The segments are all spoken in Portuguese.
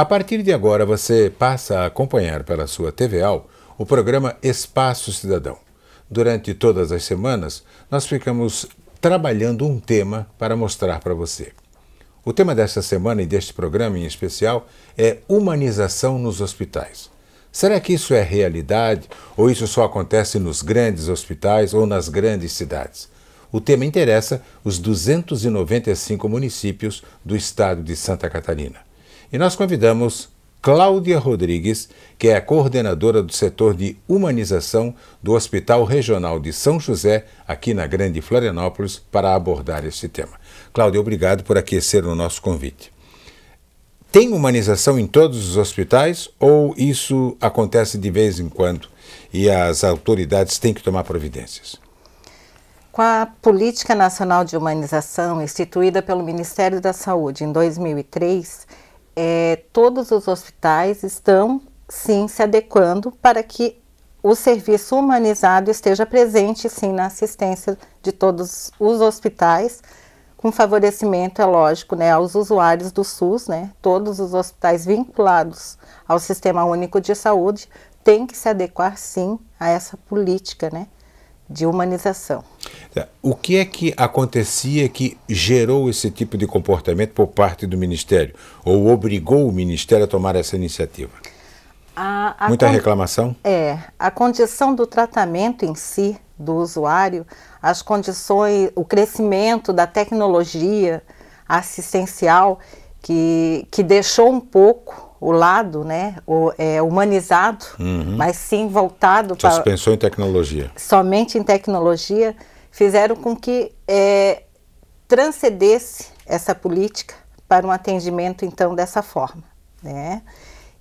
A partir de agora, você passa a acompanhar pela sua TVAL o programa Espaço Cidadão. Durante todas as semanas, nós ficamos trabalhando um tema para mostrar para você. O tema desta semana e deste programa em especial é humanização nos hospitais. Será que isso é realidade ou isso só acontece nos grandes hospitais ou nas grandes cidades? O tema interessa os 295 municípios do estado de Santa Catarina. E nós convidamos Cláudia Rodrigues, que é a coordenadora do setor de humanização do Hospital Regional de São José, aqui na Grande Florianópolis, para abordar este tema. Cláudia, obrigado por aquecer o nosso convite. Tem humanização em todos os hospitais ou isso acontece de vez em quando e as autoridades têm que tomar providências? Com a Política Nacional de Humanização instituída pelo Ministério da Saúde em 2003, é, todos os hospitais estão sim se adequando para que o serviço humanizado esteja presente sim na assistência de todos os hospitais, com favorecimento, é lógico, né, aos usuários do SUS, né, todos os hospitais vinculados ao Sistema Único de Saúde têm que se adequar sim a essa política, né, de humanização. É, o que é que acontecia que gerou esse tipo de comportamento por parte do Ministério? Ou obrigou o Ministério a tomar essa iniciativa? A, a Muita reclamação? É. A condição do tratamento em si do usuário, as condições, o crescimento da tecnologia assistencial que, que deixou um pouco o lado né, o, é, humanizado, uhum. mas sim voltado para. Você pensou em tecnologia? Somente em tecnologia, fizeram com que é, transcendesse essa política para um atendimento, então, dessa forma. Né?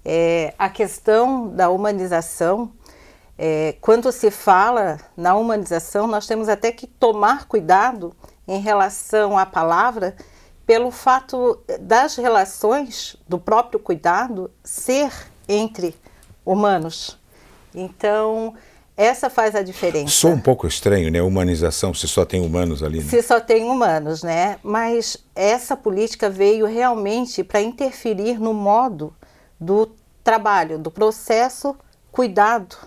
É, a questão da humanização, é, quando se fala na humanização, nós temos até que tomar cuidado em relação à palavra pelo fato das relações do próprio cuidado ser entre humanos. Então, essa faz a diferença. Sou um pouco estranho, né? Humanização, se só tem humanos ali. Né? Se só tem humanos, né? Mas essa política veio realmente para interferir no modo do trabalho, do processo cuidado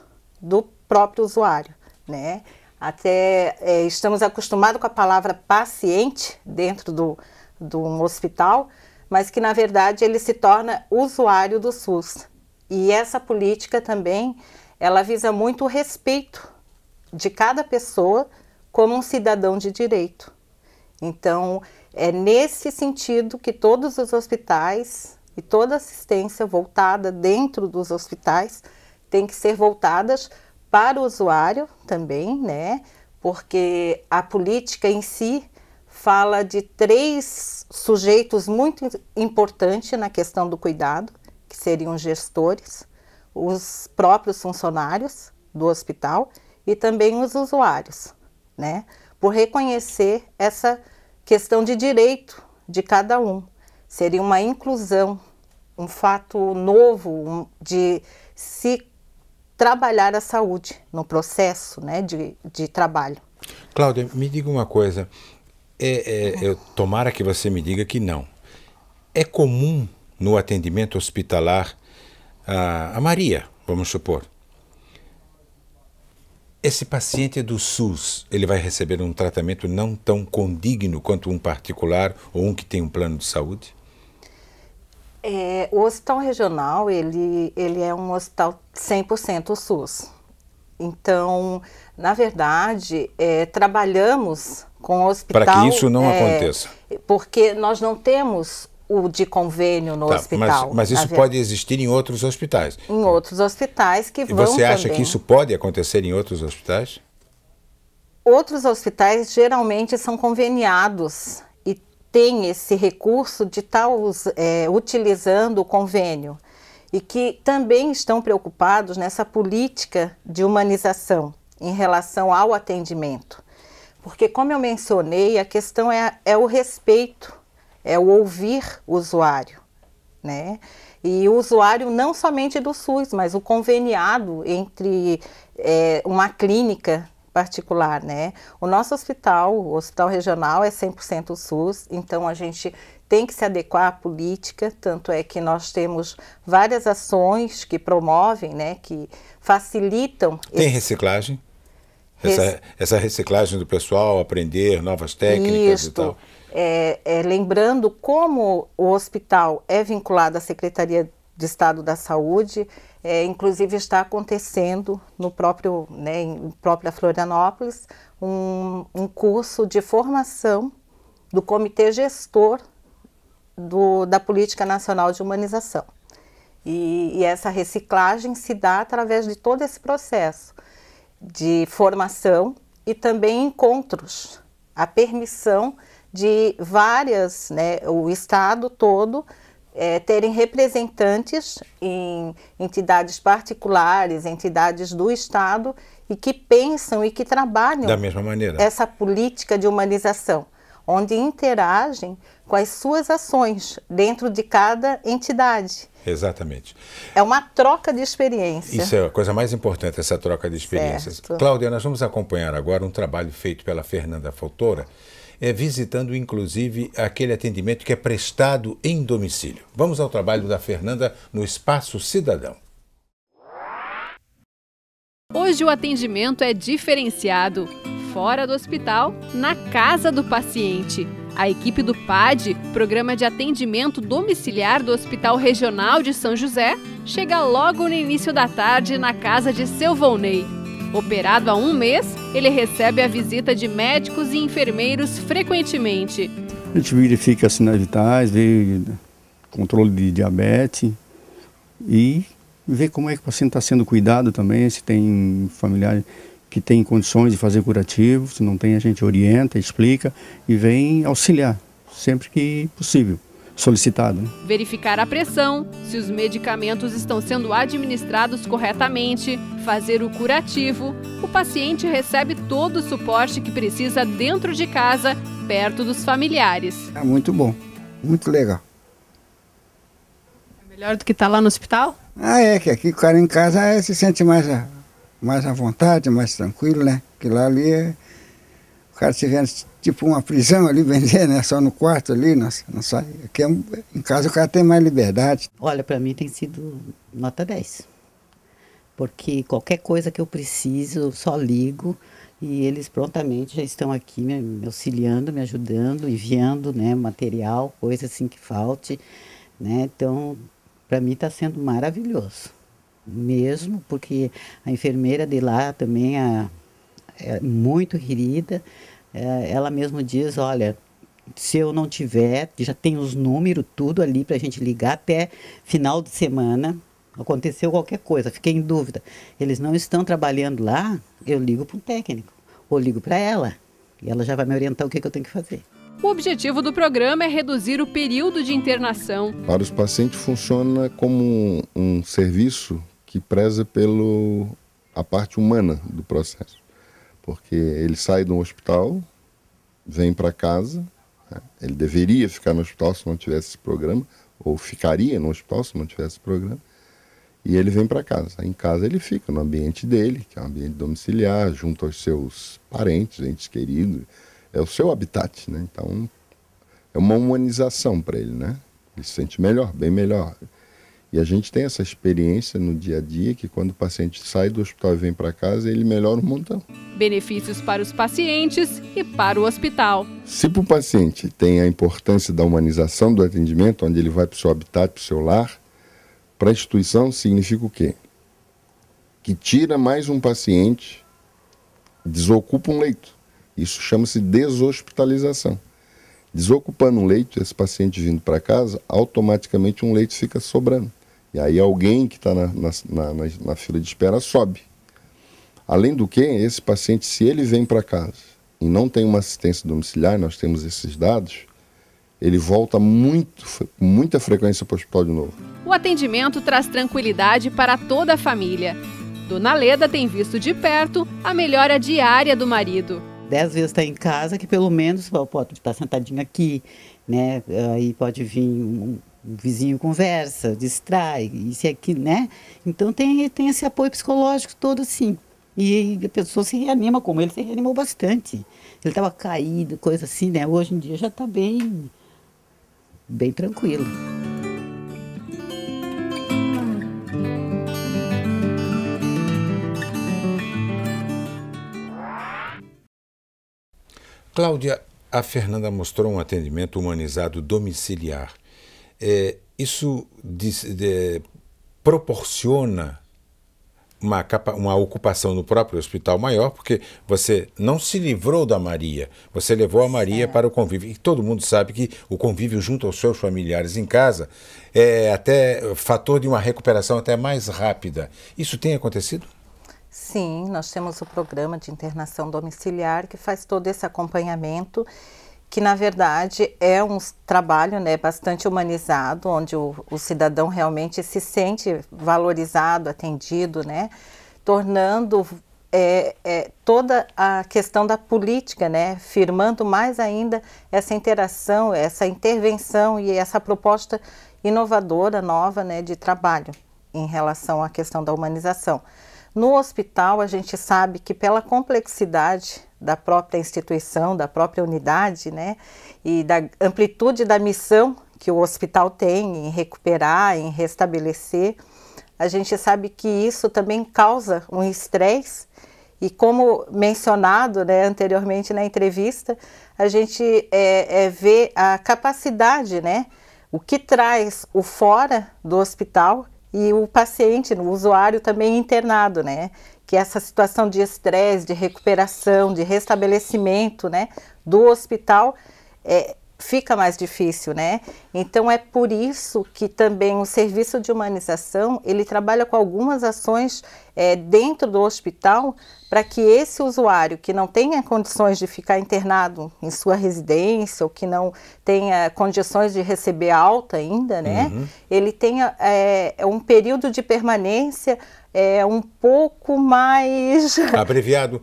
do próprio usuário, né? Até é, estamos acostumados com a palavra paciente dentro do de um hospital, mas que na verdade ele se torna usuário do SUS. E essa política também, ela visa muito o respeito de cada pessoa como um cidadão de direito. Então, é nesse sentido que todos os hospitais e toda assistência voltada dentro dos hospitais tem que ser voltadas para o usuário também, né? Porque a política em si fala de três sujeitos muito importantes na questão do cuidado, que seriam gestores, os próprios funcionários do hospital e também os usuários, né? Por reconhecer essa questão de direito de cada um. Seria uma inclusão, um fato novo de se trabalhar a saúde no processo né, de, de trabalho. Cláudia, me diga uma coisa. É, é, é, tomara que você me diga que não. É comum no atendimento hospitalar a, a Maria, vamos supor. Esse paciente é do SUS, ele vai receber um tratamento não tão condigno quanto um particular ou um que tem um plano de saúde? É, o hospital regional, ele, ele é um hospital 100% SUS. Então, na verdade, é, trabalhamos com o hospital. Para que isso não é, aconteça. Porque nós não temos o de convênio no tá, hospital. Mas, mas isso pode existir em outros hospitais. Em outros hospitais que e vão. você acha também. que isso pode acontecer em outros hospitais? Outros hospitais geralmente são conveniados e têm esse recurso de estar tá é, utilizando o convênio e que também estão preocupados nessa política de humanização em relação ao atendimento. Porque, como eu mencionei, a questão é, é o respeito, é o ouvir o usuário, né? E o usuário não somente do SUS, mas o conveniado entre é, uma clínica particular, né? O nosso hospital, o hospital regional, é 100% SUS, então a gente tem que se adequar à política, tanto é que nós temos várias ações que promovem, né, que facilitam... Tem esse... reciclagem? Essa, essa reciclagem do pessoal, aprender novas técnicas Isto. e tal. É, é, lembrando como o hospital é vinculado à Secretaria de Estado da Saúde, é, inclusive está acontecendo no próprio, né, em própria Florianópolis, um, um curso de formação do Comitê Gestor do, da Política Nacional de Humanização. E, e essa reciclagem se dá através de todo esse processo de formação e também encontros, a permissão de várias, né, o Estado todo, é, terem representantes em entidades particulares, entidades do Estado e que pensam e que trabalham da mesma maneira essa política de humanização, onde interagem com as suas ações dentro de cada entidade. Exatamente. É uma troca de experiência. Isso é a coisa mais importante, essa troca de experiências. Certo. Cláudia, nós vamos acompanhar agora um trabalho feito pela Fernanda Faltora, é, visitando inclusive aquele atendimento que é prestado em domicílio. Vamos ao trabalho da Fernanda no Espaço Cidadão. Hoje o atendimento é diferenciado. Fora do hospital, na casa do paciente. A equipe do PAD, Programa de Atendimento Domiciliar do Hospital Regional de São José, chega logo no início da tarde na casa de seu Volney. Operado há um mês, ele recebe a visita de médicos e enfermeiros frequentemente. A gente verifica sinais vitais, vê né, controle de diabetes e ver como é que o paciente está sendo cuidado também, se tem familiares que tem condições de fazer curativo, se não tem a gente orienta, explica e vem auxiliar sempre que possível, solicitado. Né? Verificar a pressão, se os medicamentos estão sendo administrados corretamente, fazer o curativo. O paciente recebe todo o suporte que precisa dentro de casa, perto dos familiares. É muito bom, muito legal. É melhor do que estar tá lá no hospital? Ah, é, que aqui o cara em casa é, se sente mais mais à vontade, mais tranquilo, né? Que lá ali é... o cara se vê tipo uma prisão ali, vender, né? Só no quarto ali, não, sai. Aqui é, em casa o cara tem mais liberdade. Olha, para mim tem sido nota 10. Porque qualquer coisa que eu preciso, só ligo e eles prontamente já estão aqui me, me auxiliando, me ajudando, enviando né, material, coisa assim que falte. Né? Então, para mim está sendo maravilhoso mesmo, porque a enfermeira de lá também é, é muito querida. É, ela mesmo diz, olha, se eu não tiver, já tem os números, tudo ali para a gente ligar até final de semana. Aconteceu qualquer coisa, fiquei em dúvida. Eles não estão trabalhando lá, eu ligo para o técnico, ou ligo para ela, e ela já vai me orientar o que, que eu tenho que fazer. O objetivo do programa é reduzir o período de internação. Para os pacientes, funciona como um, um serviço que preza pelo a parte humana do processo, porque ele sai do hospital, vem para casa, né? ele deveria ficar no hospital se não tivesse esse programa, ou ficaria no hospital se não tivesse esse programa, e ele vem para casa. Em casa ele fica no ambiente dele, que é um ambiente domiciliar, junto aos seus parentes, entes queridos, é o seu habitat, né? Então é uma humanização para ele, né? Ele se sente melhor, bem melhor. E a gente tem essa experiência no dia a dia que quando o paciente sai do hospital e vem para casa, ele melhora um montão. Benefícios para os pacientes e para o hospital. Se para o paciente tem a importância da humanização do atendimento, onde ele vai para o seu habitat, para o seu lar, para a instituição significa o quê? Que tira mais um paciente, desocupa um leito. Isso chama-se deshospitalização. Desocupando um leito, esse paciente vindo para casa, automaticamente um leito fica sobrando. E aí alguém que está na, na, na, na, fila de espera sobe. Além do que, esse paciente, se ele vem para casa e não tem uma assistência domiciliar, nós temos esses dados, ele volta muito, com muita frequência para o hospital de novo. O atendimento traz tranquilidade para toda a família. Dona Leda tem visto de perto a melhora diária do marido. Dez vezes está em casa, que pelo menos pode estar tá sentadinho aqui, né? Aí pode vir um, o vizinho conversa, distrai, isso e aquilo, né? Então tem, tem esse apoio psicológico todo assim. E a pessoa se reanima, como ele se reanimou bastante. Ele estava caído, coisa assim, né? Hoje em dia já está bem, bem tranquilo. Cláudia, a Fernanda mostrou um atendimento humanizado domiciliar é, isso diz, de, proporciona uma, capa, uma ocupação no próprio hospital maior, porque você não se livrou da Maria, você levou a Maria é. para o convívio. E todo mundo sabe que o convívio junto aos seus familiares em casa é até fator de uma recuperação até mais rápida. Isso tem acontecido? Sim, nós temos o programa de internação domiciliar que faz todo esse acompanhamento que na verdade é um trabalho né, bastante humanizado, onde o, o cidadão realmente se sente valorizado, atendido, né, tornando é, é, toda a questão da política, né, firmando mais ainda essa interação, essa intervenção e essa proposta inovadora, nova, né, de trabalho em relação à questão da humanização. No hospital, a gente sabe que pela complexidade da própria instituição, da própria unidade, né, e da amplitude da missão que o hospital tem em recuperar, em restabelecer, a gente sabe que isso também causa um estresse. E como mencionado né, anteriormente na entrevista, a gente é, é, vê a capacidade, né, o que traz o fora do hospital e o paciente, o usuário também é internado, né? Que essa situação de estresse, de recuperação, de restabelecimento, né, do hospital é, fica mais difícil, né? Então é por isso que também o serviço de humanização ele trabalha com algumas ações é, dentro do hospital para que esse usuário que não tenha condições de ficar internado em sua residência ou que não tenha condições de receber alta ainda, né? Uhum. Ele tenha é, um período de permanência é, um pouco mais abreviado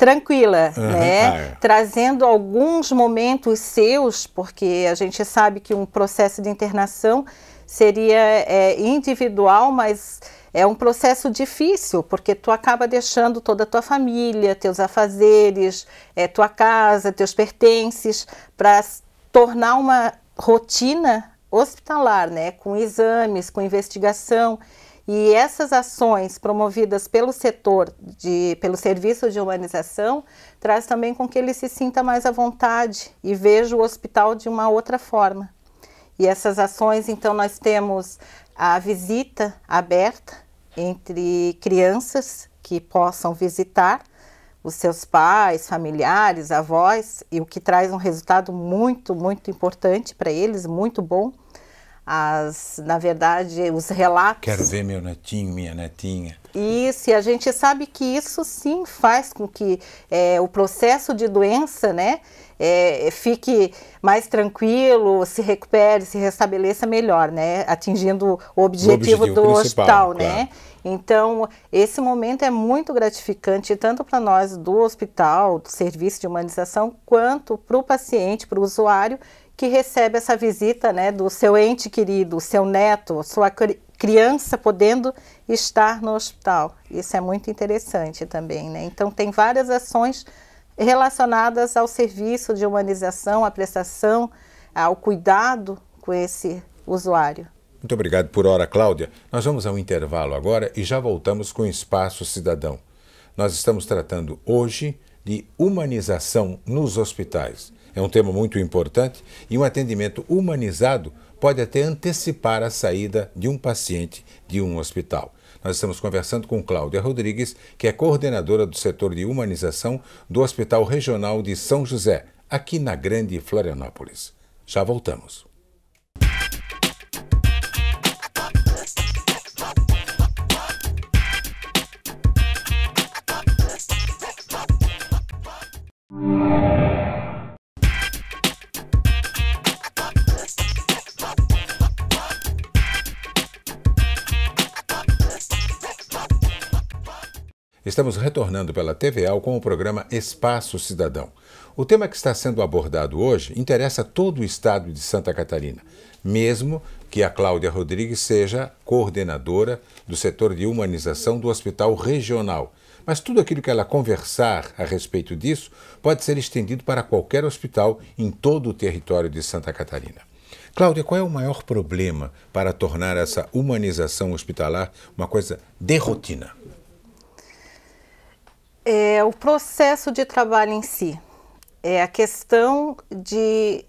tranquila, uhum. né? Ah, é. Trazendo alguns momentos seus, porque a gente sabe que um processo de internação seria é, individual, mas é um processo difícil, porque tu acaba deixando toda a tua família, teus afazeres, é, tua casa, teus pertences, para tornar uma rotina hospitalar, né? Com exames, com investigação. E essas ações promovidas pelo setor, de, pelo serviço de humanização, traz também com que ele se sinta mais à vontade e veja o hospital de uma outra forma. E essas ações, então, nós temos a visita aberta entre crianças que possam visitar os seus pais, familiares, avós, e o que traz um resultado muito, muito importante para eles, muito bom as, na verdade, os relatos. Quero ver meu netinho, minha netinha. Isso, e a gente sabe que isso sim faz com que é, o processo de doença, né, é, fique mais tranquilo, se recupere, se restabeleça melhor, né, atingindo o objetivo, o objetivo do hospital, né. claro. né. Então, esse momento é muito gratificante, tanto para nós do hospital, do serviço de humanização, quanto para o paciente, para o usuário que recebe essa visita né, do seu ente querido, seu neto, sua criança podendo estar no hospital. Isso é muito interessante também. Né? Então, tem várias ações relacionadas ao serviço de humanização, à prestação, ao cuidado com esse usuário. Muito obrigado por hora, Cláudia. Nós vamos ao intervalo agora e já voltamos com o Espaço Cidadão. Nós estamos tratando hoje de humanização nos hospitais é um tema muito importante e um atendimento humanizado pode até antecipar a saída de um paciente de um hospital. Nós estamos conversando com Cláudia Rodrigues, que é coordenadora do setor de humanização do Hospital Regional de São José, aqui na Grande Florianópolis. Já voltamos. Estamos retornando pela TVA com o programa Espaço Cidadão. O tema que está sendo abordado hoje interessa todo o estado de Santa Catarina, mesmo que a Cláudia Rodrigues seja coordenadora do setor de humanização do Hospital Regional. Mas tudo aquilo que ela conversar a respeito disso pode ser estendido para qualquer hospital em todo o território de Santa Catarina. Cláudia, qual é o maior problema para tornar essa humanização hospitalar uma coisa de rotina? É o processo de trabalho em si. É a questão de,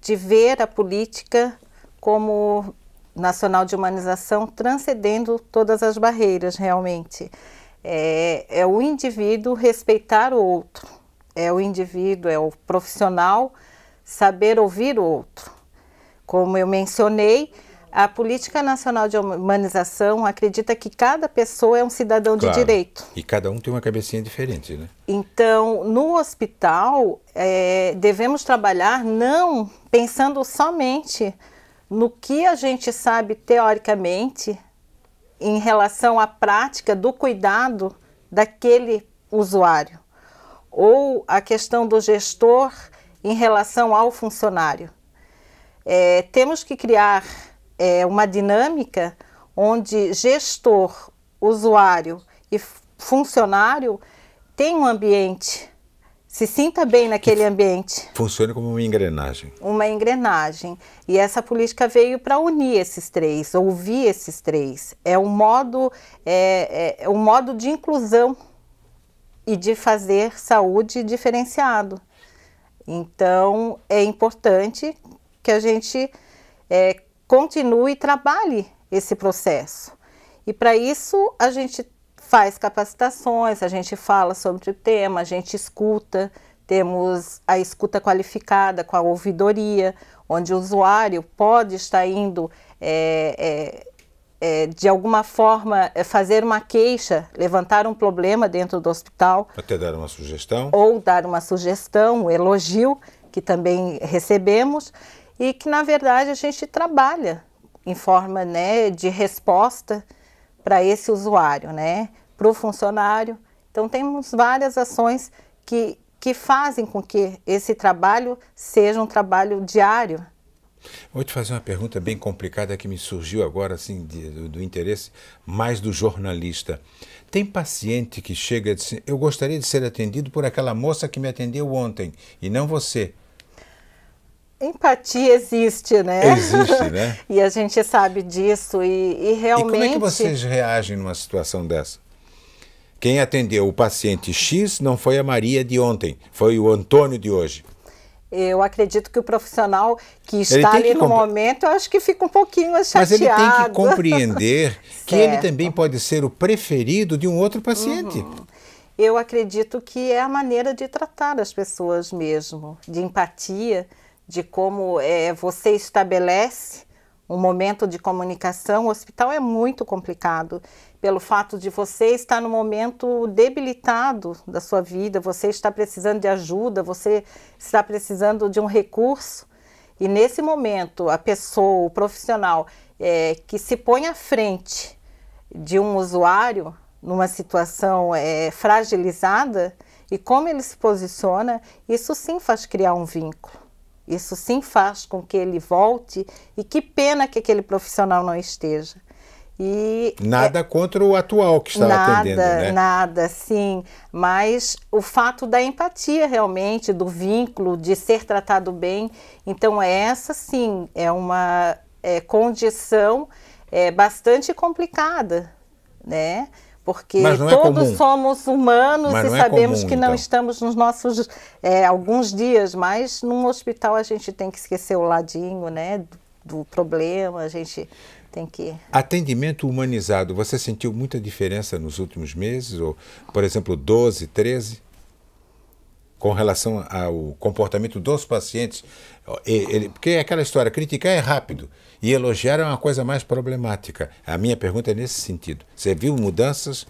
de ver a política como nacional de humanização transcendendo todas as barreiras realmente. É, é o indivíduo respeitar o outro, é o indivíduo, é o profissional saber ouvir o outro. Como eu mencionei, a Política Nacional de Humanização acredita que cada pessoa é um cidadão claro. de direito. E cada um tem uma cabecinha diferente, né? Então, no hospital, é, devemos trabalhar não pensando somente no que a gente sabe teoricamente em relação à prática do cuidado daquele usuário, ou a questão do gestor em relação ao funcionário. É, temos que criar é, uma dinâmica onde gestor, usuário e funcionário tem um ambiente, se sinta bem naquele ambiente. Funciona como uma engrenagem. Uma engrenagem. E essa política veio para unir esses três, ouvir esses três. É um modo, é, é, é um modo de inclusão e de fazer saúde diferenciado. Então é importante que a gente é, continue e trabalhe esse processo. E para isso a gente faz capacitações, a gente fala sobre o tema, a gente escuta, temos a escuta qualificada com a ouvidoria, onde o usuário pode estar indo é, é, é, de alguma forma é, fazer uma queixa, levantar um problema dentro do hospital. Até dar uma sugestão. Ou dar uma sugestão, um elogio, que também recebemos e que na verdade a gente trabalha em forma né, de resposta para esse usuário, né, para o funcionário. Então temos várias ações que, que fazem com que esse trabalho seja um trabalho diário. Vou te fazer uma pergunta bem complicada que me surgiu agora, assim, de, do, do, interesse mais do jornalista. Tem paciente que chega e diz: assim, Eu gostaria de ser atendido por aquela moça que me atendeu ontem e não você. Empatia existe, né? Existe, né? e a gente sabe disso e, e realmente. E como é que vocês reagem numa situação dessa? Quem atendeu o paciente X não foi a Maria de ontem, foi o Antônio de hoje. Eu acredito que o profissional que está ali no momento, eu acho que fica um pouquinho chateado. Mas ele tem que compreender que ele também pode ser o preferido de um outro paciente. Uhum. Eu acredito que é a maneira de tratar as pessoas mesmo, de empatia de como é, você estabelece um momento de comunicação. O hospital é muito complicado pelo fato de você estar no momento debilitado da sua vida, você está precisando de ajuda, você está precisando de um recurso. E nesse momento, a pessoa, o profissional é, que se põe à frente de um usuário numa situação é, fragilizada e como ele se posiciona, isso sim faz criar um vínculo. Isso sim faz com que ele volte e que pena que aquele profissional não esteja. E nada é, contra o atual que está nada, atendendo, né? Nada, sim. Mas o fato da empatia realmente, do vínculo, de ser tratado bem. Então essa sim é uma é, condição é, bastante complicada, né? porque é todos é somos humanos mas e é sabemos é comum, que não então. estamos nos nossos é, alguns dias, mas num hospital a gente tem que esquecer o ladinho, né, do, do problema, a gente tem que Atendimento humanizado, você sentiu muita diferença nos últimos meses ou, por exemplo, 12, 13? com relação ao comportamento dos pacientes, ele, porque é aquela história, criticar é rápido e elogiar é uma coisa mais problemática. A minha pergunta é nesse sentido. Você viu mudanças?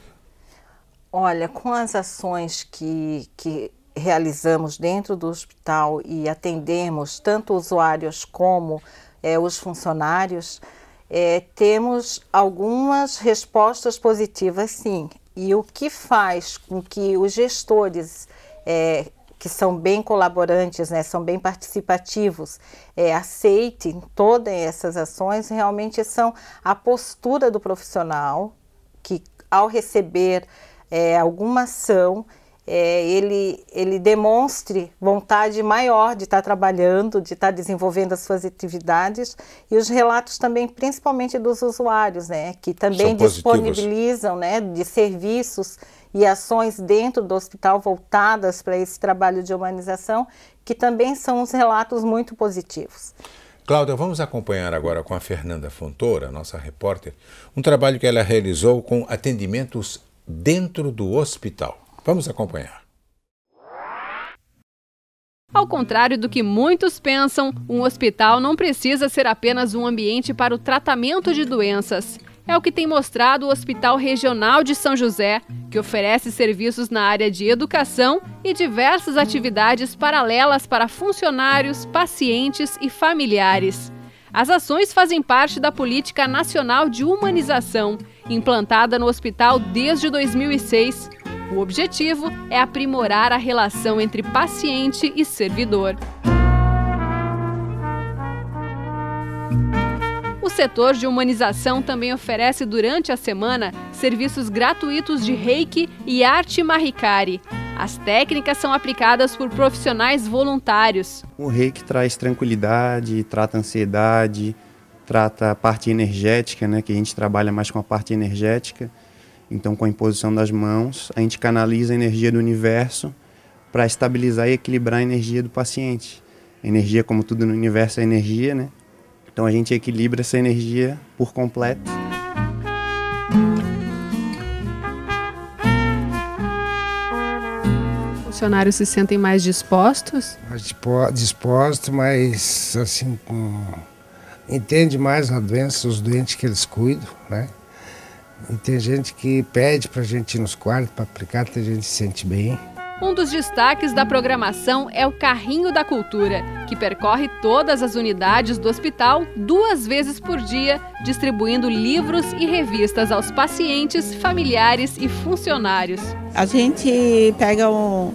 Olha, com as ações que, que realizamos dentro do hospital e atendemos tanto usuários como é, os funcionários, é, temos algumas respostas positivas, sim. E o que faz com que os gestores é, que são bem colaborantes, né, são bem participativos, é, aceitem todas essas ações, realmente são a postura do profissional que, ao receber é, alguma ação, é, ele, ele demonstre vontade maior de estar trabalhando, de estar desenvolvendo as suas atividades e os relatos também, principalmente dos usuários, né, que também disponibilizam né, de serviços e ações dentro do hospital voltadas para esse trabalho de humanização, que também são uns relatos muito positivos. Cláudia, vamos acompanhar agora com a Fernanda Fontoura, nossa repórter, um trabalho que ela realizou com atendimentos dentro do hospital. Vamos acompanhar. Ao contrário do que muitos pensam, um hospital não precisa ser apenas um ambiente para o tratamento de doenças. É o que tem mostrado o Hospital Regional de São José, que oferece serviços na área de educação e diversas atividades paralelas para funcionários, pacientes e familiares. As ações fazem parte da Política Nacional de Humanização, implantada no hospital desde 2006 o objetivo é aprimorar a relação entre paciente e servidor. O setor de humanização também oferece durante a semana serviços gratuitos de reiki e arte marricari. As técnicas são aplicadas por profissionais voluntários. O reiki traz tranquilidade, trata ansiedade, trata a parte energética, né, que a gente trabalha mais com a parte energética. Então, com a imposição das mãos, a gente canaliza a energia do universo para estabilizar e equilibrar a energia do paciente. energia, como tudo no universo, é energia, né? Então, a gente equilibra essa energia por completo. Funcionários se sentem mais dispostos? Mais dispostos, mas assim com entende mais a doença, os doentes que eles cuidam, né? E tem gente que pede para a gente ir nos quartos para aplicar, tem gente que se sente bem. Um dos destaques da programação é o Carrinho da Cultura, que percorre todas as unidades do hospital duas vezes por dia, distribuindo livros e revistas aos pacientes, familiares e funcionários. A gente pega um,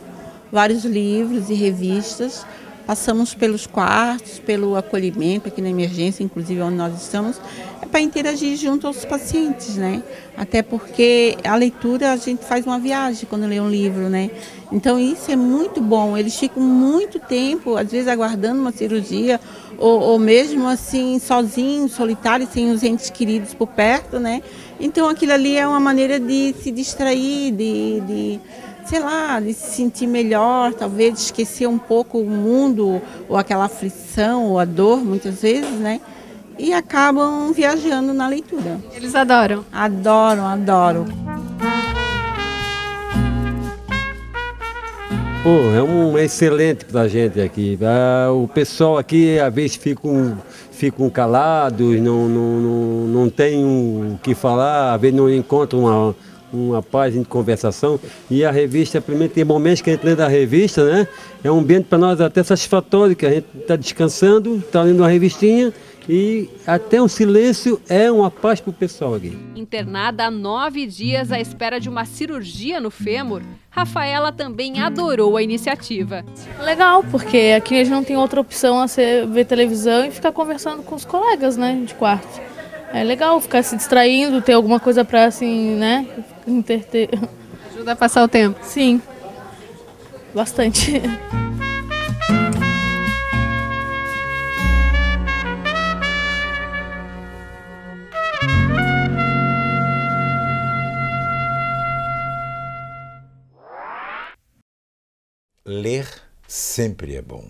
vários livros e revistas, passamos pelos quartos, pelo acolhimento aqui na emergência, inclusive onde nós estamos, é para interagir junto aos pacientes, né? Até porque a leitura a gente faz uma viagem quando lê um livro, né? Então isso é muito bom. Eles ficam muito tempo, às vezes aguardando uma cirurgia ou, ou mesmo assim sozinhos, solitários, sem os entes queridos por perto, né? Então aquilo ali é uma maneira de se distrair, de, de sei lá, de se sentir melhor, talvez esquecer um pouco o mundo ou aquela aflição ou a dor, muitas vezes, né? e acabam viajando na leitura. Eles adoram? Adoram, adoram. Pô, é um excelente para a gente aqui. Ah, o pessoal aqui, às vezes, ficam, ficam calados, não, não, não, não tem o que falar, às vezes não encontram uma, uma página de conversação. E a revista, primeiro, tem momentos que a gente lê da revista, né? É um ambiente para nós até satisfatório, que a gente está descansando, está lendo uma revistinha e até um silêncio é uma paz para o pessoal aqui. Internada há nove dias à espera de uma cirurgia no fêmur, Rafaela também adorou a iniciativa. Legal, porque aqui a gente não tem outra opção a ser ver televisão e ficar conversando com os colegas, né, de quarto. É legal ficar se distraindo, ter alguma coisa para assim, né, interter. Ajuda a passar o tempo. Sim, bastante. ler sempre é bom.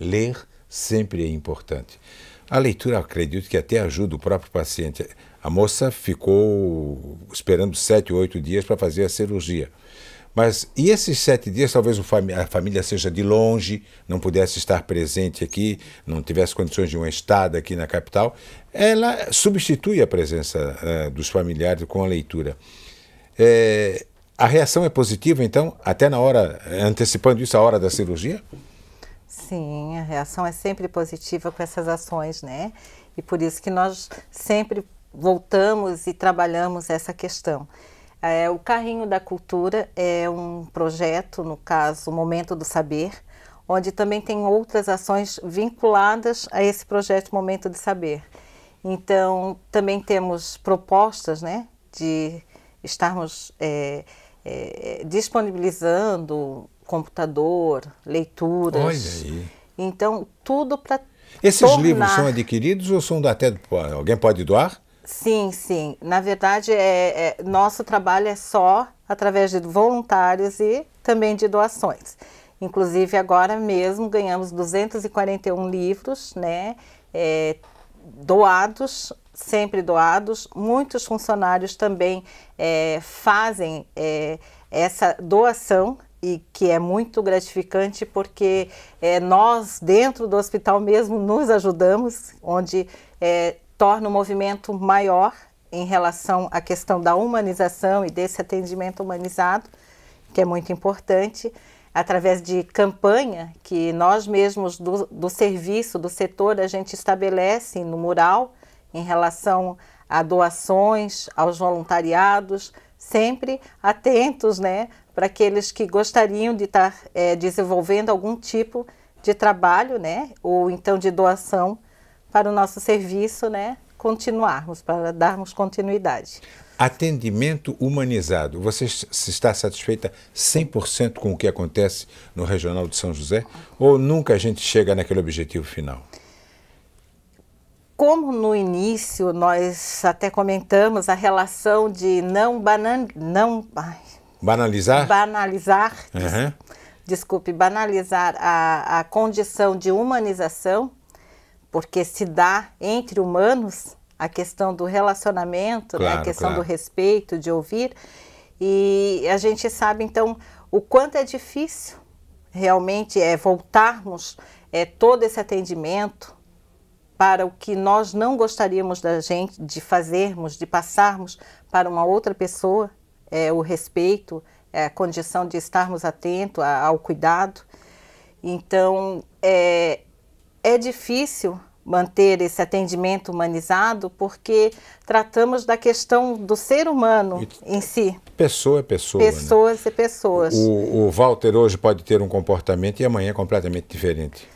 Ler sempre é importante. A leitura, acredito que até ajuda o próprio paciente. A moça ficou esperando sete oito dias para fazer a cirurgia. Mas e esses sete dias, talvez a família seja de longe, não pudesse estar presente aqui, não tivesse condições de uma estada aqui na capital, ela substitui a presença uh, dos familiares com a leitura. É, a reação é positiva, então, até na hora, eh, antecipando isso, a hora da cirurgia? Sim, a reação é sempre positiva com essas ações, né? E por isso que nós sempre voltamos e trabalhamos essa questão. É, o Carrinho da Cultura é um projeto, no caso, Momento do Saber, onde também tem outras ações vinculadas a esse projeto Momento do Saber. Então, também temos propostas né, de estarmos é, é, disponibilizando computador, leituras. Olha aí. Então, tudo para. Esses tornar... livros são adquiridos ou são até. Alguém pode doar? Sim, sim. Na verdade, é, é, nosso trabalho é só através de voluntários e também de doações. Inclusive, agora mesmo ganhamos 241 livros né, é, doados sempre doados. Muitos funcionários também é, fazem é, essa doação e que é muito gratificante porque é, nós dentro do hospital mesmo nos ajudamos, onde é, torna o movimento maior em relação à questão da humanização e desse atendimento humanizado, que é muito importante através de campanha que nós mesmos do, do, serviço, do setor, a gente estabelece no mural em relação a doações, aos voluntariados, sempre atentos né, para aqueles que gostariam de estar é, desenvolvendo algum tipo de trabalho, né, ou então de doação para o nosso serviço, né, continuarmos, para darmos continuidade. Atendimento humanizado. Você está satisfeita 100% com o que acontece no Regional de São José? Ou nunca a gente chega naquele objetivo final? como no início nós até comentamos a relação de não banan não ai, banalizar banalizar uhum. desculpe banalizar a, a condição de humanização porque se dá entre humanos a questão do relacionamento né, claro, né, a questão claro. do respeito de ouvir e a gente sabe então o quanto é difícil realmente é voltarmos é todo esse atendimento para o que nós não gostaríamos da gente de fazermos, de passarmos para uma outra pessoa, é, o respeito, é, a condição de estarmos atentos ao cuidado. Então, é, é difícil manter esse atendimento humanizado porque tratamos da questão do ser humano e em si. Pessoa é pessoa. Né? Pessoas né? e pessoas. O, o Walter hoje pode ter um comportamento e amanhã é completamente diferente.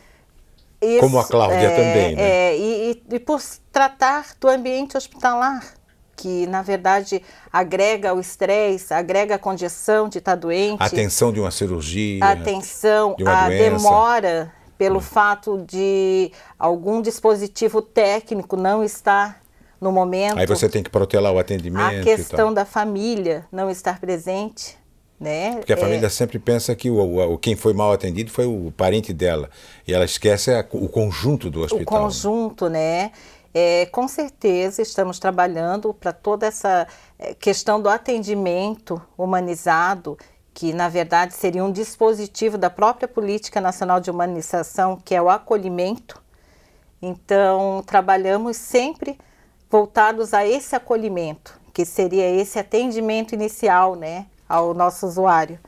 Esse, Como a Cláudia é, também, né? É, e, e, por tratar do ambiente hospitalar, que na verdade agrega o estresse, agrega a condição de estar tá doente. A atenção de uma cirurgia. A atenção, de uma a doença. demora pelo hum. fato de algum dispositivo técnico não estar no momento. Aí você tem que protelar o atendimento. A questão da família não estar presente. Né? Porque a é... família sempre pensa que o, o, quem foi mal atendido foi o parente dela. E ela esquece a, o conjunto do hospital. O né? conjunto, né? né? É, com certeza estamos trabalhando para toda essa é, questão do atendimento humanizado, que na verdade seria um dispositivo da própria Política Nacional de Humanização, que é o acolhimento. Então, trabalhamos sempre voltados a esse acolhimento, que seria esse atendimento inicial, né? ao nosso usuário.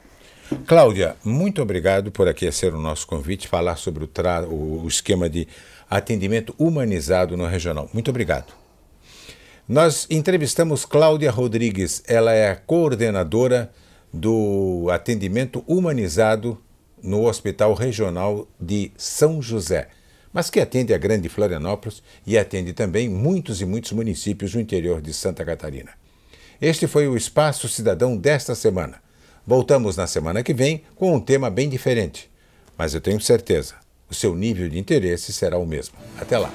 Cláudia, muito obrigado por aqui ser o nosso convite, falar sobre o, o esquema de atendimento humanizado no regional. Muito obrigado. Nós entrevistamos Cláudia Rodrigues, ela é a coordenadora do atendimento humanizado no Hospital Regional de São José, mas que atende a Grande Florianópolis e atende também muitos e muitos municípios do interior de Santa Catarina. Este foi o Espaço Cidadão desta semana. Voltamos na semana que vem com um tema bem diferente. Mas eu tenho certeza, o seu nível de interesse será o mesmo. Até lá!